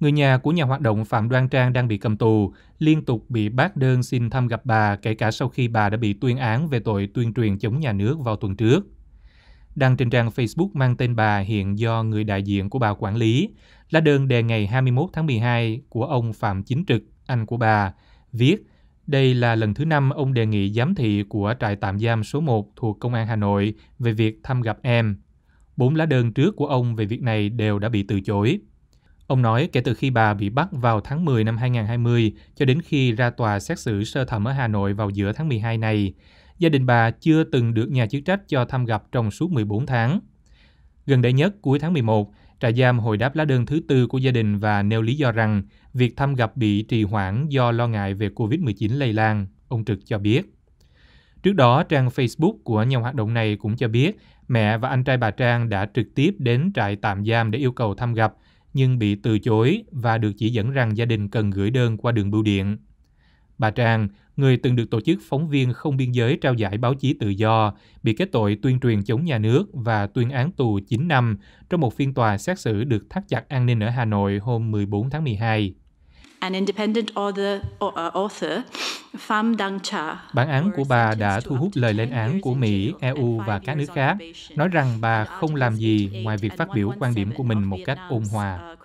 Người nhà của nhà hoạt động Phạm Đoan Trang đang bị cầm tù, liên tục bị bác đơn xin thăm gặp bà kể cả sau khi bà đã bị tuyên án về tội tuyên truyền chống nhà nước vào tuần trước. Đăng trên trang Facebook mang tên bà hiện do người đại diện của bà quản lý, lá đơn đề ngày 21 tháng 12 của ông Phạm Chính Trực, anh của bà, viết đây là lần thứ năm ông đề nghị giám thị của trại tạm giam số 1 thuộc Công an Hà Nội về việc thăm gặp em. Bốn lá đơn trước của ông về việc này đều đã bị từ chối. Ông nói kể từ khi bà bị bắt vào tháng 10 năm 2020 cho đến khi ra tòa xét xử sơ thẩm ở Hà Nội vào giữa tháng 12 này, gia đình bà chưa từng được nhà chức trách cho thăm gặp trong suốt 14 tháng. Gần đây nhất, cuối tháng 11, trại giam hồi đáp lá đơn thứ tư của gia đình và nêu lý do rằng việc thăm gặp bị trì hoãn do lo ngại về COVID-19 lây lan, ông Trực cho biết. Trước đó, trang Facebook của nhà hoạt động này cũng cho biết mẹ và anh trai bà Trang đã trực tiếp đến trại tạm giam để yêu cầu thăm gặp nhưng bị từ chối và được chỉ dẫn rằng gia đình cần gửi đơn qua đường bưu điện. Bà Trang, người từng được tổ chức phóng viên không biên giới trao giải báo chí tự do, bị kết tội tuyên truyền chống nhà nước và tuyên án tù 9 năm trong một phiên tòa xét xử được thắt chặt an ninh ở Hà Nội hôm 14 tháng 12. An independent author, uh, author Bản án của bà đã thu hút lời lên án của Mỹ, EU và các nước khác, nói rằng bà không làm gì ngoài việc phát biểu quan điểm của mình một cách ôn hòa.